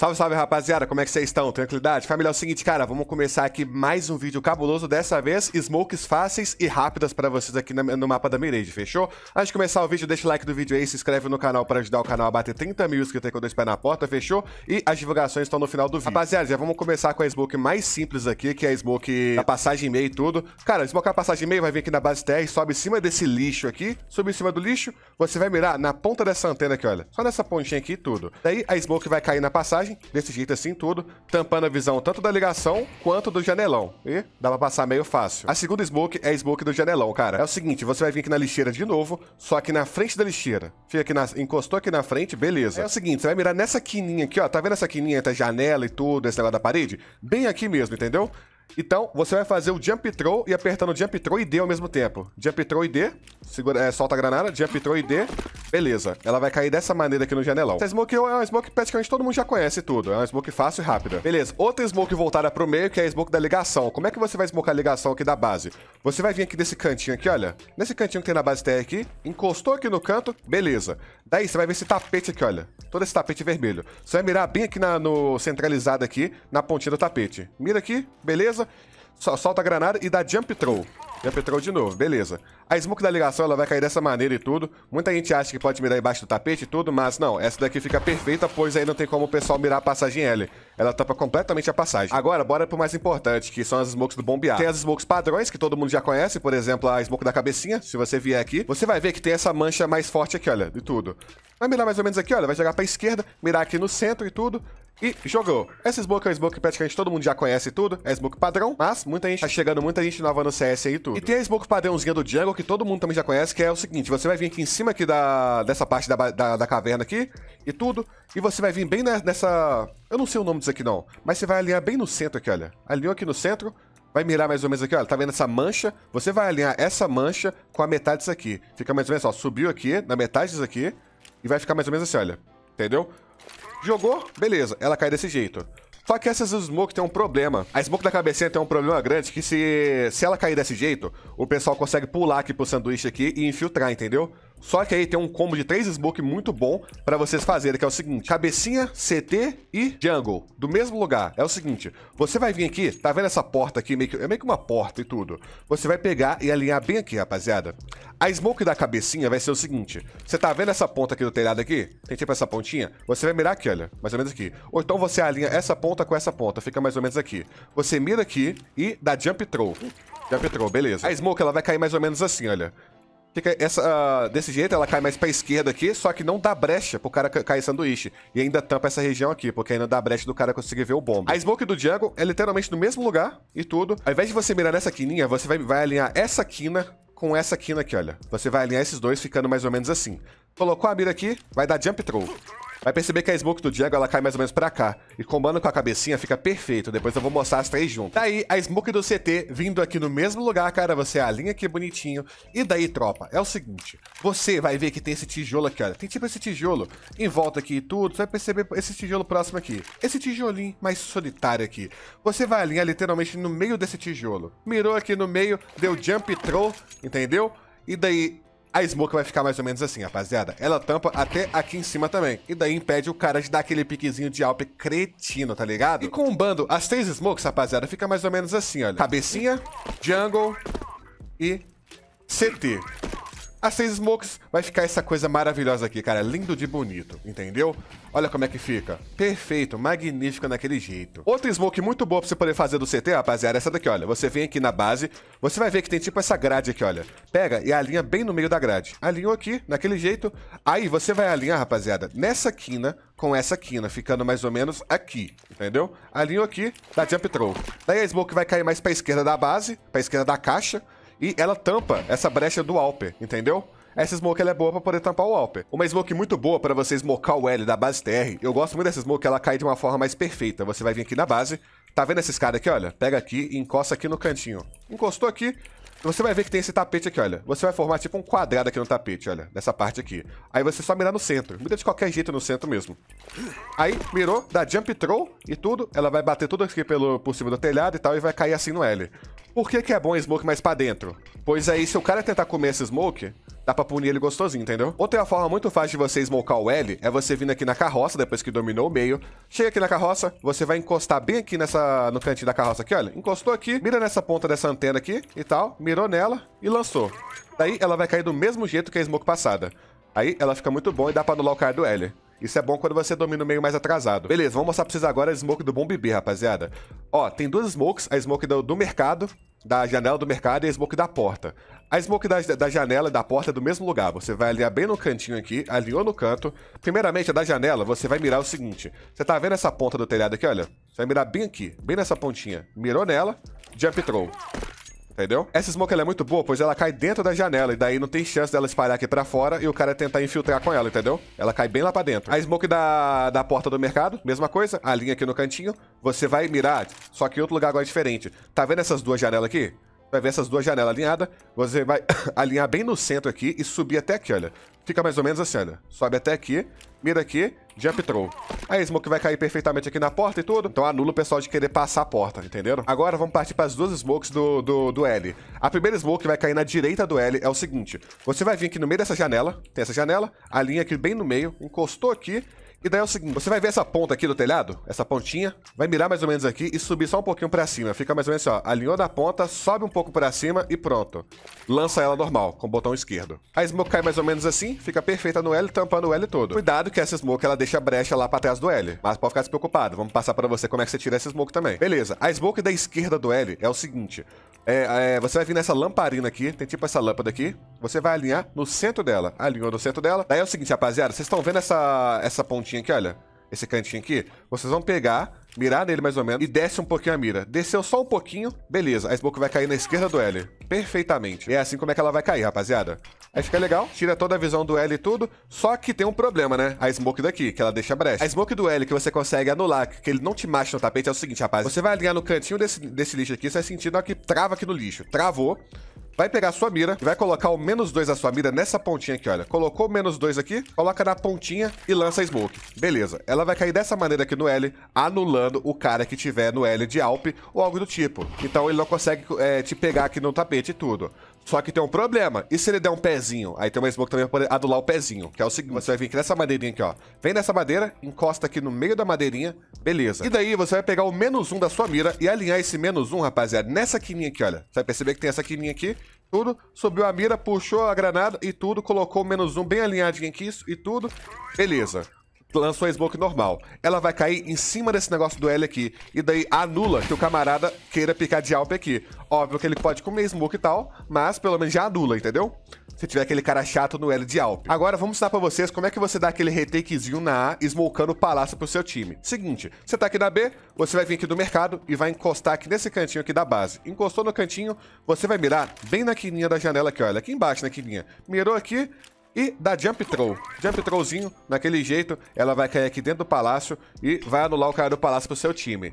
Salve, salve, rapaziada. Como é que vocês estão? Tranquilidade? Família, é o seguinte, cara, vamos começar aqui mais um vídeo cabuloso, dessa vez, smokes fáceis e rápidas para vocês aqui no mapa da Mirage, fechou? Antes de começar o vídeo, deixa o like do vídeo aí, se inscreve no canal para ajudar o canal a bater 30 mil inscritos aí com dois pés na porta, fechou? E as divulgações estão no final do vídeo. Rapaziada, já vamos começar com a smoke mais simples aqui, que é a smoke da passagem meio e tudo. Cara, smoke a passagem meio vai vir aqui na base TR, sobe em cima desse lixo aqui, sobe em cima do lixo, você vai mirar na ponta dessa antena aqui, olha. Só nessa pontinha aqui e tudo. Daí a smoke vai cair na passagem, desse jeito assim tudo, tampando a visão tanto da ligação quanto do janelão. E dá pra passar meio fácil. A segunda smoke é a smoke do janelão, cara. É o seguinte, você vai vir aqui na lixeira de novo, só que na frente da lixeira. Fica aqui na... Encostou aqui na frente, beleza. É o seguinte, você vai mirar nessa quininha aqui, ó. Tá vendo essa quininha entre a janela e tudo, esse negócio da parede? Bem aqui mesmo, entendeu? Então, você vai fazer o jump throw e apertando jump throw e D ao mesmo tempo. Jump throw e D, segura, é, solta a granada, jump throw e D, beleza. Ela vai cair dessa maneira aqui no janelão. Essa smoke é uma é smoke que praticamente todo mundo já conhece tudo. É uma smoke fácil e rápida. Beleza, outra smoke voltada pro meio, que é a smoke da ligação. Como é que você vai smocar a ligação aqui da base? Você vai vir aqui desse cantinho aqui, olha. Nesse cantinho que tem na base TR aqui, encostou aqui no canto, beleza. Daí você vai ver esse tapete aqui, olha. Todo esse tapete vermelho. Você vai mirar bem aqui na, no centralizado aqui, na pontinha do tapete. Mira aqui, beleza beleza. Solta a granada e dá jump throw. Jump throw de novo, beleza. A smoke da ligação ela vai cair dessa maneira e tudo. Muita gente acha que pode mirar embaixo do tapete e tudo, mas não. Essa daqui fica perfeita, pois aí não tem como o pessoal mirar a passagem L. Ela tampa completamente a passagem. Agora, bora pro mais importante, que são as smokes do bombear. Tem as smokes padrões, que todo mundo já conhece. Por exemplo, a smoke da cabecinha. Se você vier aqui, você vai ver que tem essa mancha mais forte aqui, olha, de tudo. Vai mirar mais ou menos aqui, olha. Vai jogar pra esquerda, mirar aqui no centro e tudo e jogou. Essa smoke é uma smoke que praticamente todo mundo já conhece tudo, é smoke padrão, mas muita gente tá chegando, muita gente nova no CS aí e tudo. E tem a smoke padrãozinha do jungle que todo mundo também já conhece, que é o seguinte, você vai vir aqui em cima aqui da, dessa parte da, da, da caverna aqui e tudo, e você vai vir bem nessa... Eu não sei o nome disso aqui não, mas você vai alinhar bem no centro aqui, olha. Alinhou aqui no centro, vai mirar mais ou menos aqui, olha, tá vendo essa mancha? Você vai alinhar essa mancha com a metade disso aqui. Fica mais ou menos, ó, subiu aqui, na metade disso aqui, e vai ficar mais ou menos assim, olha. Entendeu? Jogou? Beleza, ela cai desse jeito. Só que essas Smoke tem um problema. A Smoke da cabecinha tem um problema grande que se, se ela cair desse jeito, o pessoal consegue pular aqui pro sanduíche aqui e infiltrar, entendeu? Só que aí tem um combo de três smoke muito bom para vocês fazerem, que é o seguinte. Cabecinha, CT e jungle, do mesmo lugar. É o seguinte, você vai vir aqui, tá vendo essa porta aqui? Meio que, é meio que uma porta e tudo. Você vai pegar e alinhar bem aqui, rapaziada. A smoke da cabecinha vai ser o seguinte. Você tá vendo essa ponta aqui do telhado aqui? Tem tipo essa pontinha? Você vai mirar aqui, olha. Mais ou menos aqui. Ou então você alinha essa ponta com essa ponta. Fica mais ou menos aqui. Você mira aqui e dá jump throw. Jump throw, beleza. A smoke, ela vai cair mais ou menos assim, olha. Fica essa, uh, desse jeito, ela cai mais pra esquerda aqui, só que não dá brecha pro cara cair sanduíche. E ainda tampa essa região aqui, porque ainda dá brecha do cara conseguir ver o bomba. A smoke do jungle é literalmente no mesmo lugar e tudo. Ao invés de você mirar nessa quininha, você vai, vai alinhar essa quina com essa quina aqui, olha. Você vai alinhar esses dois ficando mais ou menos assim. Colocou a mira aqui, vai dar jump throw. Vai perceber que a smoke do Diego, ela cai mais ou menos pra cá. E combando com a cabecinha, fica perfeito. Depois eu vou mostrar as três juntas. Daí, tá a smoke do CT, vindo aqui no mesmo lugar, cara, você é alinha aqui bonitinho. E daí, tropa, é o seguinte. Você vai ver que tem esse tijolo aqui, olha. Tem tipo esse tijolo em volta aqui e tudo. Você vai perceber esse tijolo próximo aqui. Esse tijolinho mais solitário aqui. Você vai alinhar literalmente no meio desse tijolo. Mirou aqui no meio, deu jump throw, entendeu? E daí, a smoke vai ficar mais ou menos assim, rapaziada. Ela tampa até aqui em cima também. E daí impede o cara de dar aquele piquezinho de alpe cretino, tá ligado? E com um bando, as três smokes, rapaziada, fica mais ou menos assim, olha. Cabecinha, jungle e CT. A 6 smokes vai ficar essa coisa maravilhosa aqui, cara. Lindo de bonito, entendeu? Olha como é que fica. Perfeito, magnífico naquele jeito. Outra smoke muito boa pra você poder fazer do CT, rapaziada, é essa daqui, olha. Você vem aqui na base, você vai ver que tem tipo essa grade aqui, olha. Pega e alinha bem no meio da grade. Alinhou aqui, naquele jeito. Aí você vai alinhar, rapaziada, nessa quina com essa quina, ficando mais ou menos aqui, entendeu? Alinho aqui, dá jump throw. Daí a smoke vai cair mais pra esquerda da base, pra esquerda da caixa. E ela tampa essa brecha do Alper, entendeu? Essa smoke é boa pra poder tampar o Alper. Uma smoke muito boa pra você smocar o L da base TR. Eu gosto muito dessa smoke, ela cai de uma forma mais perfeita. Você vai vir aqui na base, tá vendo essa escada aqui, olha? Pega aqui e encosta aqui no cantinho. Encostou aqui, você vai ver que tem esse tapete aqui, olha. Você vai formar tipo um quadrado aqui no tapete, olha. Nessa parte aqui. Aí você só mirar no centro. Mira de qualquer jeito no centro mesmo. Aí, mirou, dá jump throw e tudo. Ela vai bater tudo aqui pelo, por cima do telhado e tal e vai cair assim no L. Por que, que é bom smoke mais pra dentro? Pois aí, é, se o cara tentar comer esse smoke, dá pra punir ele gostosinho, entendeu? Outra forma muito fácil de você smocar o L é você vindo aqui na carroça, depois que dominou o meio. Chega aqui na carroça, você vai encostar bem aqui nessa, no cantinho da carroça aqui, olha. Encostou aqui, mira nessa ponta dessa antena aqui e tal, mirou nela e lançou. Daí ela vai cair do mesmo jeito que a smoke passada. Aí ela fica muito bom e dá pra anular o card do L. Isso é bom quando você domina o meio mais atrasado. Beleza, vamos mostrar pra vocês agora a smoke do Bomb B, rapaziada. Ó, tem duas smokes, a smoke do, do mercado, da janela do mercado e a smoke da porta. A smoke da, da janela e da porta é do mesmo lugar. Você vai alinhar bem no cantinho aqui, alinhou no canto. Primeiramente, a da janela, você vai mirar o seguinte. Você tá vendo essa ponta do telhado aqui, olha? Você vai mirar bem aqui, bem nessa pontinha. Mirou nela, jump throw. Entendeu? Essa smoke é muito boa, pois ela cai dentro da janela, e daí não tem chance dela espalhar aqui pra fora e o cara tentar infiltrar com ela, entendeu? Ela cai bem lá pra dentro. A smoke da, da porta do mercado, mesma coisa, Alinha aqui no cantinho, você vai mirar, só que em outro lugar agora é diferente. Tá vendo essas duas janelas aqui? vai ver essas duas janelas alinhadas. Você vai alinhar bem no centro aqui e subir até aqui, olha. Fica mais ou menos assim, olha. Sobe até aqui, mira aqui, jump throw. Aí é Smoke vai cair perfeitamente aqui na porta e tudo. Então anula o pessoal de querer passar a porta, entenderam? Agora vamos partir para as duas Smokes do, do, do L. A primeira Smoke que vai cair na direita do L é o seguinte. Você vai vir aqui no meio dessa janela, tem essa janela, alinha aqui bem no meio, encostou aqui, e daí é o seguinte, você vai ver essa ponta aqui do telhado? Essa pontinha? Vai mirar mais ou menos aqui e subir só um pouquinho pra cima. Fica mais ou menos assim, ó. Alinhou da ponta, sobe um pouco pra cima e pronto. Lança ela normal, com o botão esquerdo. A smoke cai mais ou menos assim, fica perfeita no L, tampando o L todo. Cuidado que essa smoke, ela deixa brecha lá pra trás do L. Mas pode ficar despreocupado, vamos passar pra você como é que você tira essa smoke também. Beleza, a smoke da esquerda do L é o seguinte. É, é, você vai vir nessa lamparina aqui, tem tipo essa lâmpada aqui. Você vai alinhar no centro dela. Alinhou no centro dela. Daí é o seguinte, rapaziada, vocês estão vendo essa, essa pontinha aqui, olha? esse cantinho aqui, vocês vão pegar, mirar nele mais ou menos e desce um pouquinho a mira. Desceu só um pouquinho, beleza. A smoke vai cair na esquerda do L. Perfeitamente. É assim como é que ela vai cair, rapaziada. Aí fica legal, tira toda a visão do L e tudo. Só que tem um problema, né? A smoke daqui, que ela deixa brecha. A smoke do L que você consegue anular, que ele não te macha no tapete, é o seguinte, rapaz. Você vai alinhar no cantinho desse, desse lixo aqui, você vai sentindo que trava aqui no lixo. Travou vai pegar a sua mira e vai colocar o menos 2 da sua mira nessa pontinha aqui, olha. Colocou o menos 2 aqui, coloca na pontinha e lança a smoke. Beleza. Ela vai cair dessa maneira aqui no L, anulando o cara que tiver no L de Alp ou algo do tipo. Então ele não consegue é, te pegar aqui no tapete e tudo. Só que tem um problema. E se ele der um pezinho? Aí tem uma smoke também pra poder adular o pezinho. Que é o seguinte, você vai vir aqui nessa madeirinha aqui, ó. Vem nessa madeira, encosta aqui no meio da madeirinha. Beleza. E daí você vai pegar o menos um da sua mira e alinhar esse menos um, rapaziada, nessa quininha aqui, olha. Você vai perceber que tem essa quininha aqui. Tudo, subiu a mira, puxou a granada e tudo. Colocou o menos um bem alinhadinho aqui, isso e tudo. Beleza lançou a smoke normal. Ela vai cair em cima desse negócio do L aqui. E daí anula que o camarada queira picar de Alp aqui. Óbvio que ele pode comer smoke e tal, mas pelo menos já anula, entendeu? Se tiver aquele cara chato no L de Alp. Agora vamos ensinar pra vocês como é que você dá aquele retakezinho na A, smokando o palácio pro seu time. Seguinte, você tá aqui na B, você vai vir aqui do mercado e vai encostar aqui nesse cantinho aqui da base. Encostou no cantinho, você vai mirar bem na quininha da janela aqui, olha. Aqui embaixo na quininha. Mirou aqui, e dá jump throw. Jump throwzinho, naquele jeito, ela vai cair aqui dentro do palácio e vai anular o cara do palácio pro seu time.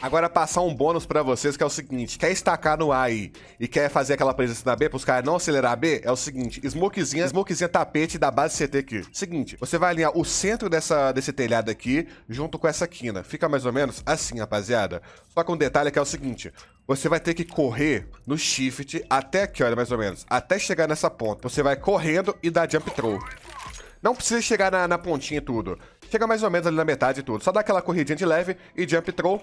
Agora passar um bônus para vocês que é o seguinte: quer estacar no A aí e quer fazer aquela presença na B pros caras não acelerar a B? É o seguinte: smokezinha, smokezinha tapete da base CT aqui. Seguinte, você vai alinhar o centro dessa, desse telhado aqui junto com essa quina. Fica mais ou menos assim, rapaziada. Só que um detalhe é que é o seguinte: você vai ter que correr no shift até aqui, olha, mais ou menos. Até chegar nessa ponta. Você vai correndo e dá jump throw. Não precisa chegar na, na pontinha e tudo. Chega mais ou menos ali na metade e tudo. Só dá aquela corridinha de leve e jump throw.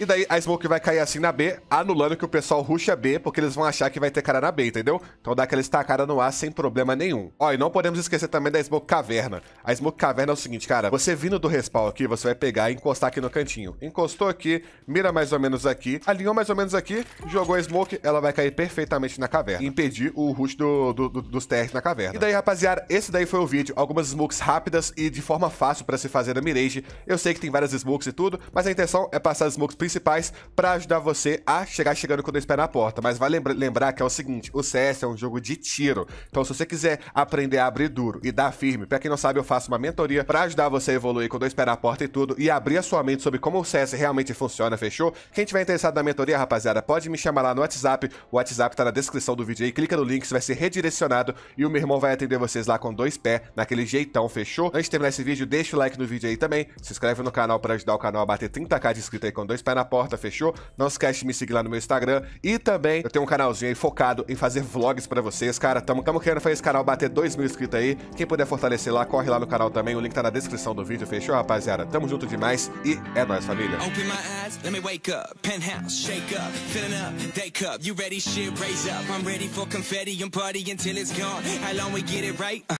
E daí a Smoke vai cair assim na B, anulando que o pessoal rusha B, porque eles vão achar que vai ter cara na B, entendeu? Então dá aquela estacada no A sem problema nenhum. Ó, e não podemos esquecer também da Smoke Caverna. A Smoke Caverna é o seguinte, cara, você vindo do respawn aqui, você vai pegar e encostar aqui no cantinho. Encostou aqui, mira mais ou menos aqui, alinhou mais ou menos aqui, jogou a Smoke, ela vai cair perfeitamente na caverna. Impedir o rush do, do, do, dos TRs na caverna. E daí, rapaziada, esse daí foi o vídeo. Algumas smokes rápidas e de forma fácil pra se fazer na mirage. Eu sei que tem várias smokes e tudo, mas a intenção é passar as smokes principais principais para ajudar você a chegar chegando com dois pés na porta. Mas vai lembrar que é o seguinte: o CS é um jogo de tiro. Então, se você quiser aprender a abrir duro e dar firme, para quem não sabe, eu faço uma mentoria para ajudar você a evoluir com dois pés na porta e tudo e abrir a sua mente sobre como o CS realmente funciona, fechou? Quem tiver interessado na mentoria, rapaziada, pode me chamar lá no WhatsApp. O WhatsApp tá na descrição do vídeo aí. Clica no link, você vai ser redirecionado e o meu irmão vai atender vocês lá com dois pés, naquele jeitão, fechou? Antes de terminar esse vídeo, deixa o like no vídeo aí também. Se inscreve no canal para ajudar o canal a bater 30k de inscritos aí com dois pés na porta, fechou? Não esquece de me seguir lá no meu Instagram. E também eu tenho um canalzinho aí focado em fazer vlogs pra vocês, cara. Tamo, tamo querendo fazer esse canal bater 2 mil inscritos aí. Quem puder fortalecer lá, corre lá no canal também. O link tá na descrição do vídeo, fechou, rapaziada? Tamo junto demais e é nóis, família.